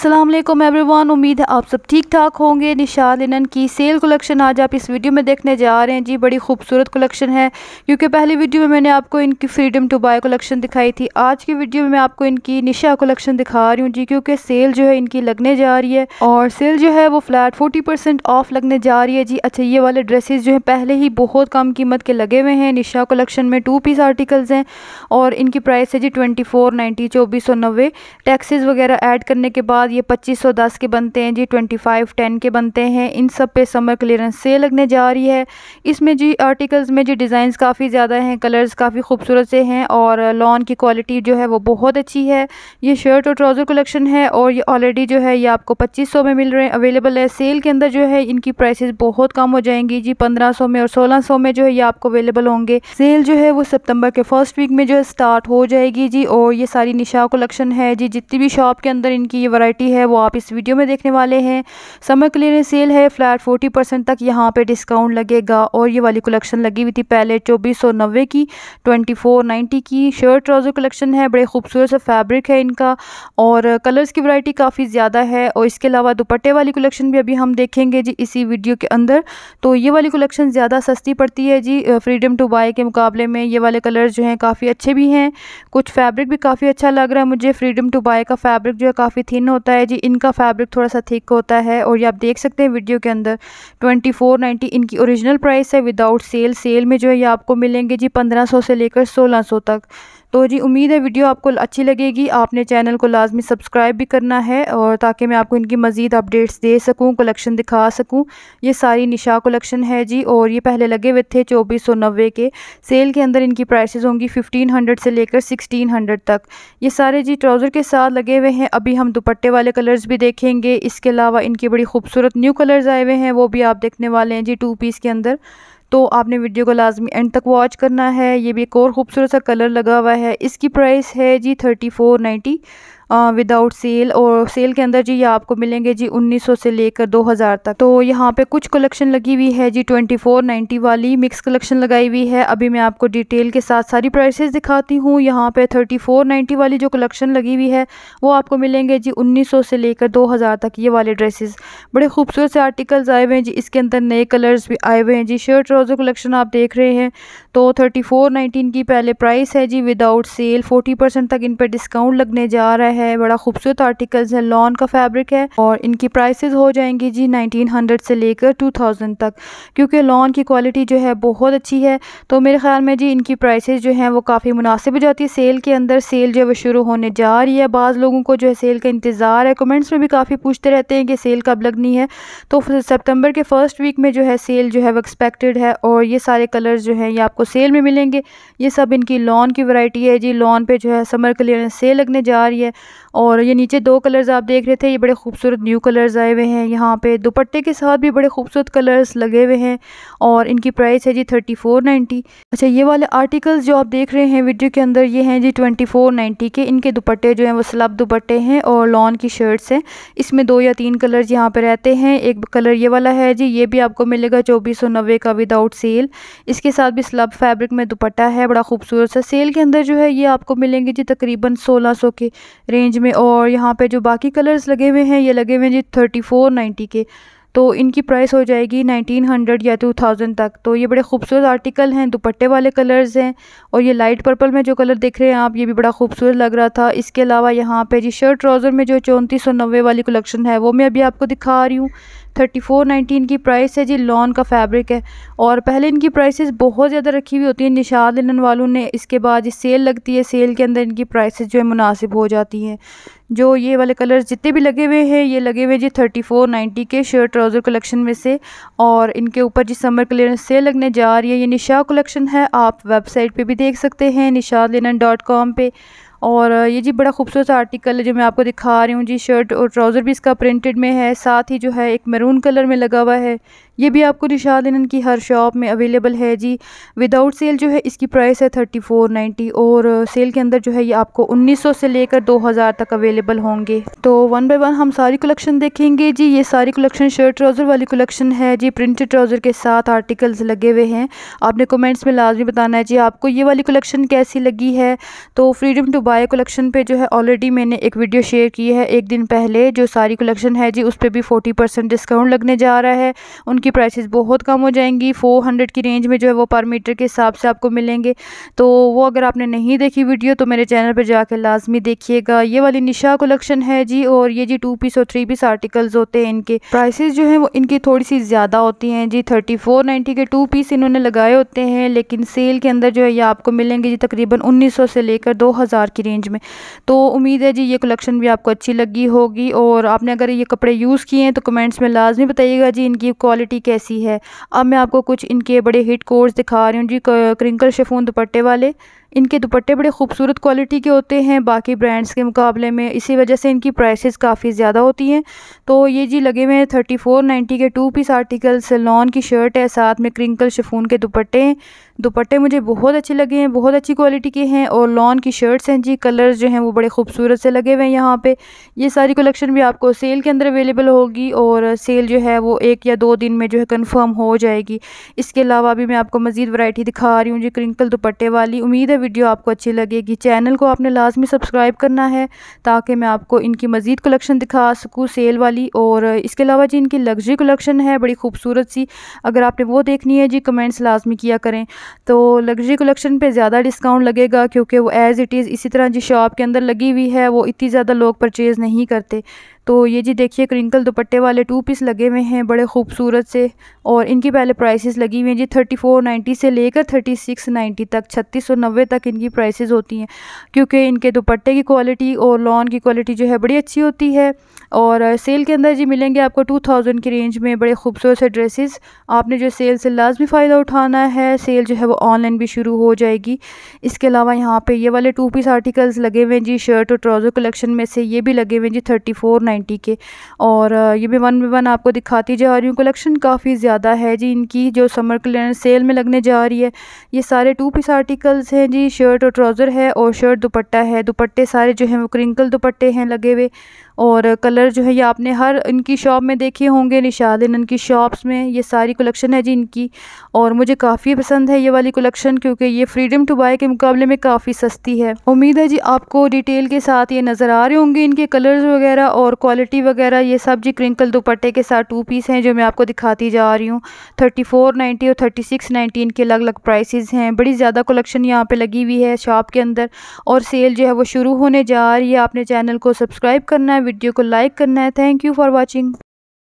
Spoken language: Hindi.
असलम एवरीवन उम्मीद है आप सब ठीक ठाक होंगे निशा लिनन की सेल कलेक्शन आज आप इस वीडियो में देखने जा रहे हैं जी बड़ी खूबसूरत कलेक्शन है क्योंकि पहली वीडियो में मैंने आपको इनकी फ्रीडम टू बाय कलेक्शन दिखाई थी आज की वीडियो में मैं आपको इनकी निशा कलेक्शन दिखा रही हूँ जी क्योंकि सेल जो है इनकी लगने जा रही है और सेल जो है वो फ्लैट फोर्टी परसेंट ऑफ लगने जा रही है जी अच्छा ये वाले ड्रेसेज जो है पहले ही बहुत कम कीमत के लगे हुए हैं निशा कलेक्शन में टू पीस आर्टिकल्स हैं और इनकी प्राइस है जी ट्वेंटी फोर नाइन्टी चौबीस सौ नब्बे टैक्सेज वगैरह ऐड करने के बाद बाद ये 2510 के बनते हैं जी 2510 के बनते हैं इन सब पे समर क्लियरेंस सेल लगने जा रही है इसमें जी आर्टिकल्स में जी डिज़ाइंस काफ़ी ज़्यादा हैं कलर्स काफ़ी खूबसूरत से हैं और लॉन की क्वालिटी जो है वो बहुत अच्छी है ये शर्ट और ट्राउज़र कलेक्शन है और ये ऑलरेडी जो है ये आपको पच्चीस में मिल रहे हैं अवेलेबल है सेल के अंदर जो है इनकी प्राइसेस बहुत कम हो जाएंगी जी पंद्रह में और सोलह में जो है ये आपको अवेलेबल होंगे सेल जो है वो सितंबर के फर्स्ट वीक में जो है स्टार्ट हो जाएगी जी और ये सारी निशा कलेक्शन है जी जितनी भी शॉप के अंदर इनकी ये वराइटी फोर्टी है वो आप इस वीडियो में देखने वाले हैं समर क्लियरेंस सेल है फ्लैट फोर्टी परसेंट तक यहाँ पे डिस्काउंट लगेगा और ये वाली कलेक्शन लगी हुई थी पहले चौबीस सौ नब्बे की ट्वेंटी फोर नाइन्टी की शर्ट ट्राउज़र कलेक्शन है बड़े खूबसूरत सा फैब्रिक है इनका और कलर्स की वरायटी काफ़ी ज़्यादा है और इसके अलावा दुपट्टे वाली कलेक्शन भी अभी हम देखेंगे जी इसी वीडियो के अंदर तो ये वाली कलेक्शन ज़्यादा सस्ती पड़ती है जी फ्रीडम टू बाय के मुकाबले में ये वाले कलर्स जो हैं काफ़ी अच्छे भी हैं कुछ फैब्रिक भी काफ़ी अच्छा लग रहा है मुझे फ्रीडम टू बाय का फैब्रिक जो है काफ़ी थिन होता है होता है जी इनका फैब्रिक थोड़ा सा थिक होता है और ये आप देख सकते हैं वीडियो के अंदर ट्वेंटी फोर नाइन्टी इनकी ओरिजिनल प्राइस है विदाउट सेल सेल में जो है ये आपको मिलेंगे जी पंद्रह सौ से लेकर सोलह सौ तक तो जी उम्मीद है वीडियो आपको अच्छी लगेगी आपने चैनल को लाजमी सब्सक्राइब भी करना है और ताकि मैं आपको इनकी मज़ीद अपडेट्स दे सकूँ कलेक्शन दिखा सकूँ ये सारी निशा कलेक्शन है जी और ये पहले लगे हुए थे चौबीस सौ नब्बे के सेल के अंदर इनकी प्राइसेस होंगी फिफ्टीन हंड्रेड से लेकर सिक्सटीन हंड्रेड तक ये सारे जी ट्राउज़र के साथ लगे हुए हैं अभी हम दुपट्टे वाले कलर्स भी देखेंगे इसके अलावा इनकी बड़ी खूबसूरत न्यू कलर्स आए हुए हैं वो भी आप देखने वाले हैं जी टू पीस के अंदर तो आपने वीडियो को लाजमी एंड तक वॉच करना है ये भी एक और ख़ूबसूरत सा कलर लगा हुआ है इसकी प्राइस है जी thirty four ninety without sale और सेल के अंदर जी ये आपको मिलेंगे जी 1900 से लेकर 2000 तक तो यहाँ पे कुछ कलेक्शन लगी हुई है जी 2490 वाली मिक्स कलेक्शन लगाई हुई है अभी मैं आपको डिटेल के साथ सारी प्राइसेस दिखाती हूँ यहाँ पे 3490 वाली जो कलेक्शन लगी हुई है वो आपको मिलेंगे जी 1900 से लेकर 2000 तक ये वाले ड्रेसेस बड़े खूबसूरत से आर्टिकल्स आए हुए हैं जी इसके अंदर नए कलर्स भी आए हुए हैं जी शर्ट ट्राउज़र कलेक्शन आप देख रहे हैं तो थर्टी की पहले प्राइस है जी विदाउट सेल फोर्टी तक इन पर डिस्काउंट लगने जा रहा है है बड़ा खूबसूरत आर्टिकल्स है लॉन का फैब्रिक है और इनकी प्राइसेस हो जाएंगी जी 1900 से लेकर 2000 तक क्योंकि लॉन की क्वालिटी जो है बहुत अच्छी है तो मेरे ख्याल में जी इनकी प्राइसेस जो हैं वो काफ़ी मुनासिब हो जाती है सेल के अंदर सेल जो है वो शुरू होने जा रही है बाज़ लोगों को जो है सेल का इंतज़ार है कमेंट्स में भी काफ़ी पूछते रहते हैं कि सेल कब लगनी है तो सेप्टेम्बर के फर्स्ट वीक में जो है सेल जो है वो एक्सपेक्टेड है और ये सारे कलर्स जो हैं ये आपको सेल में मिलेंगे ये सब इनकी लॉन की वराइटी है जी लॉन पे जो है समर क्लियरेंस सेल लगने जा रही है और ये नीचे दो कलर्स आप देख रहे थे ये बड़े खूबसूरत न्यू कलर्स आए हुए हैं यहाँ पे दुपट्टे के साथ भी बड़े खूबसूरत कलर्स लगे हुए हैं और इनकी प्राइस है जी थर्टी फोर नाइन्टी अच्छा ये वाले आर्टिकल्स जो आप देख रहे हैं वीडियो के अंदर ये हैं जी ट्वेंटी फोर नाइन्टी के इनके दुपट्टे जो हैं वो स्लब दुपट्टे हैं और लॉन की शर्ट्स हैं इसमें दो या तीन कलर्स यहाँ पर रहते हैं एक कलर ये वाला है जी ये भी आपको मिलेगा चौबीस सौ नब्बे का विदाउट सेल इसके साथ भी स्लब फैब्रिक में दुपट्टा है बड़ा खूबसूरत सा सेल के अंदर जो है ये आपको मिलेंगे जी तकरीबन सोलह सौ के रेंज रेंज में और यहाँ पे जो बाकी कलर्स लगे हुए हैं ये लगे हुए हैं जी थर्टी फोर नाइन्टी के तो इनकी प्राइस हो जाएगी नाइनटीन हंड्रेड या टू थाउजेंड तक तो ये बड़े खूबसूरत आर्टिकल हैं दुपट्टे वाले कलर्स हैं और ये लाइट पर्पल में जो कलर देख रहे हैं आप ये भी बड़ा खूबसूरत लग रहा था इसके अलावा यहाँ पे जी शर्ट ट्राउज़र में जो चौंतीस सौ नब्बे वाली कलेक्शन है वो मैं अभी आपको दिखा रही हूँ थर्टी फोर नाइनटीन की प्राइस है जी लॉन का फैब्रिक है और पहले इनकी प्राइसेस बहुत ज़्यादा रखी हुई होती हैं निशाद लेने वालों ने इसके बाद ये सेल लगती है सेल के अंदर इनकी प्राइसेस जो है मुनासिब हो जाती हैं जो ये वाले कलर्स जितने भी लगे हुए हैं ये लगे हुए जी थर्टी फोर नाइन्टी के शर्ट ट्राउज़र कलेक्शन में से और इनके ऊपर जी समर क्लियरेंस सेल लगने जा रही है ये निशा कलेक्शन है आप वेबसाइट पे भी देख सकते हैं निशाद लेनन डॉट कॉम पर और ये जी बड़ा खूबसूरत आर्टिकल है जो मैं आपको दिखा रही हूँ जी शर्ट और ट्राउज़र भी इसका प्रिंटेड में है साथ ही जो है एक मैरून कलर में लगा हुआ है ये भी आपको निशा लिनन की हर शॉप में अवेलेबल है जी विदाउट सेल जो है इसकी प्राइस है थर्टी फोर नाइन्टी और सेल के अंदर जो है ये आपको उन्नीस सौ से लेकर दो हज़ार तक अवेलेबल होंगे तो वन बाई वन हम सारी कलेक्शन देखेंगे जी ये सारी कलेक्शन शर्ट ट्राउज़र वाली कलेक्शन है जी प्रिंटेड ट्राउज़र के साथ आर्टिकल्स लगे हुए हैं आपने कमेंट्स में लाजमी बताना है जी आपको ये वाली कलेक्शन कैसी लगी है तो फ्रीडम टू बाय कलेक्शन पर जो है ऑलरेडी मैंने एक वीडियो शेयर की है एक दिन पहले जो सारी कलेक्शन है जी उस पर भी फोर्टी परसेंट डिस्काउंट लगने जा रहा है उनकी इनकी प्राइसेस बहुत कम हो जाएंगी फ़ोर हंड्रेड की रेंज में जो है वो पर मीटर के हिसाब से आपको मिलेंगे तो वो अगर आपने नहीं देखी वीडियो तो मेरे चैनल पर जाकर लाजमी देखिएगा ये वाली निशा कलेक्शन है जी और ये जी टू पीस और थ्री पीस आर्टिकल्स होते हैं इनके प्राइसेस जो है वो इनकी थोड़ी सी ज़्यादा होती हैं जी थर्टी फोर के टू पीस इन्होंने लगाए होते हैं लेकिन सेल के अंदर जो है ये आपको मिलेंगे जी तकरीबन उन्नीस सौ से लेकर दो हज़ार की रेंज में तो उम्मीद है जी ये कलेक्शन भी आपको अच्छी लगी होगी और आपने अगर ये कपड़े यूज़ किए हैं तो कमेंट्स में लाजमी बताइएगा जी इनकी क्वालिटी क्वालिटी कैसी है अब मैं आपको कुछ इनके बड़े हिट कोर्स दिखा रही हूँ जी क्रिंकल शेफून दुपट्टे वाले इनके दुपट्टे बड़े खूबसूरत क्वालिटी के होते हैं बाकी ब्रांड्स के मुकाबले में इसी वजह से इनकी प्राइसेस काफ़ी ज़्यादा होती हैं तो ये जी लगे हुए हैं थर्टी फोर नाइन्टी के टू पीस आर्टिकल सेलॉन की शर्ट है साथ में क्रिंकल शिफून के दुपट्टे हैं दुपट्टे मुझे बहुत अच्छे लगे हैं बहुत अच्छी क्वालिटी के हैं और लॉन की शर्ट्स हैं जी कलर्स जो हैं वो बड़े खूबसूरत से लगे हुए हैं यहाँ पर ये सारी कलेक्शन भी आपको सेल के अंदर अवेलेबल होगी और सेल जो है वो एक या दो दिन में जो है कन्फर्म हो जाएगी इसके अलावा भी मैं आपको मज़ीद वैरायटी दिखा रही हूँ जी क्रिंकल दुपट्टे वाली उम्मीद है वीडियो आपको अच्छी लगेगी चैनल को आपने लाजमी सब्सक्राइब करना है ताकि मैं आपको इनकी मज़ीद कलेक्शन दिखा सकूँ सेल वाली और इसके अलावा जी इनकी लग्जरी कलेक्शन है बड़ी खूबसूरत सी अगर आपने वो देखनी है जी कमेंट्स लाजमी किया करें तो लग्जरी कलेक्शन पर ज़्यादा डिस्काउंट लगेगा क्योंकि वो एज़ इट इज़ इसी तरह जी शॉप के अंदर लगी हुई है वो इतनी ज़्यादा लोग परचेज़ नहीं करते तो ये जी देखिए क्रिंकल दुपट्टे वाले टू पीस लगे हुए हैं बड़े खूबसूरत से और इनकी पहले प्राइसेस लगी हुई हैं जी थर्टी फोर नाइन्टी से लेकर थर्टी सिक्स नाइन्टी तक छत्तीस सौ नब्बे तक इनकी प्राइसेस होती हैं क्योंकि इनके दुपट्टे की क्वालिटी और लॉन की क्वालिटी जो है बड़ी अच्छी होती है और सेल के अंदर जी मिलेंगे आपको टू थाउजेंड की रेंज में बड़े खूबसूरत से ड्रेसेस आपने जो सेल से लाजमी फ़ायदा उठाना है सेल जो है वो ऑनलाइन भी शुरू हो जाएगी इसके अलावा यहाँ पर ये वाले टू पीस आर्टिकल्स लगे हुए हैं जी शर्ट और ट्राउज़र कलेक्शन में से ये भी लगे हुए हैं जी थर्टी फोर नाइन्टी के और ये भी वन बाई वन आपको दिखाती जा रही हूँ कलेक्शन काफ़ी ज़्यादा है जी इनकी जो समर क्लियर सेल में लगने जा रही है ये सारे टू पीस आर्टिकल्स हैं जी शर्ट और ट्राउज़र है और शर्ट दुपट्टा है दुपट्टे सारे जो हैं वो क्रिंकल दुपट्टे हैं लगे हुए और कलर जो है ये आपने हर इनकी शॉप में देखे होंगे निशाद इन की शॉप्स में ये सारी कलेक्शन है जी इनकी और मुझे काफ़ी पसंद है ये वाली कलेक्शन क्योंकि ये फ्रीडम टू बाय के मुकाबले में काफ़ी सस्ती है उम्मीद है जी आपको डिटेल के साथ ये नज़र आ रहे होंगे इनके कलर्स वगैरह और क्वालिटी वगैरह ये सब जी क्रिंकल दुपट्टे के साथ टू पीस हैं जो मैं आपको दिखाती जा रही हूँ थर्टी फोर नाइन्टी और थर्टी सिक्स नाइन्टी इनके अलग अलग प्राइस हैं बड़ी ज़्यादा कलेक्शन यहाँ पर लगी हुई है शॉप के अंदर और सेल जो है वो शुरू होने जा रही है आपने चैनल को सब्सक्राइब करना है वीडियो को लाइक करना है थैंक यू फॉर वॉचिंग